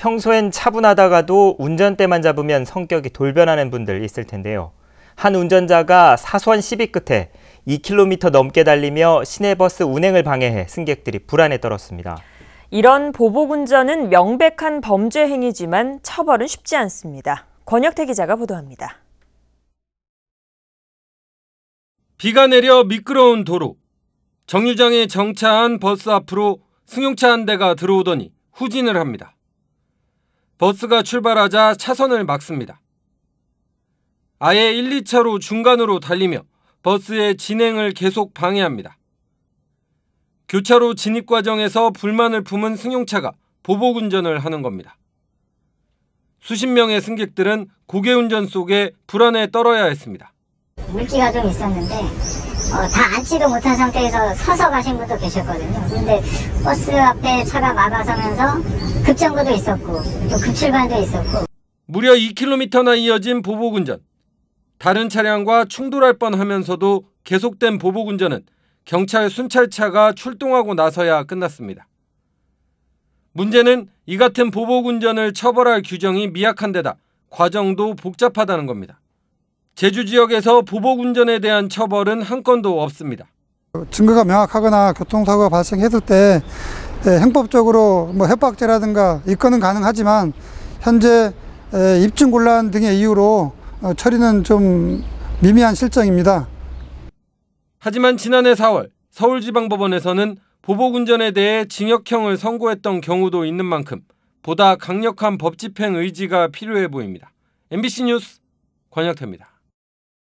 평소엔 차분하다가도 운전대만 잡으면 성격이 돌변하는 분들 있을 텐데요. 한 운전자가 사소한 시비 끝에 2km 넘게 달리며 시내버스 운행을 방해해 승객들이 불안에 떨었습니다. 이런 보복 운전은 명백한 범죄 행위지만 처벌은 쉽지 않습니다. 권혁태 기자가 보도합니다. 비가 내려 미끄러운 도로. 정류장에 정차한 버스 앞으로 승용차 한 대가 들어오더니 후진을 합니다. 버스가 출발하자 차선을 막습니다. 아예 1, 2차로 중간으로 달리며 버스의 진행을 계속 방해합니다. 교차로 진입 과정에서 불만을 품은 승용차가 보복 운전을 하는 겁니다. 수십 명의 승객들은 고개 운전 속에 불안에 떨어야 했습니다. 물기가 좀 있었는데 어, 다 앉지도 못한 상태에서 서서 가신 분도 계셨거든요. 그런데 버스 앞에 차가 막아서면서 급정거도 있었고 또 급출간도 있었고 무려 2km나 이어진 보복운전. 다른 차량과 충돌할 뻔하면서도 계속된 보복운전은 경찰 순찰차가 출동하고 나서야 끝났습니다. 문제는 이 같은 보복운전을 처벌할 규정이 미약한 데다 과정도 복잡하다는 겁니다. 제주 지역에서 보복운전에 대한 처벌은 한 건도 없습니다. 증거가 명확하거나 교통사고가 발생했을 때 예, 형법적으로 뭐 협박죄라든가 입건은 가능하지만 현재 입증 곤란 등의 이유로 어, 처리는 좀 미미한 실정입니다. 하지만 지난해 4월 서울지방법원에서는 보복운전에 대해 징역형을 선고했던 경우도 있는 만큼 보다 강력한 법 집행 의지가 필요해 보입니다. MBC 뉴스 권혁태입니다.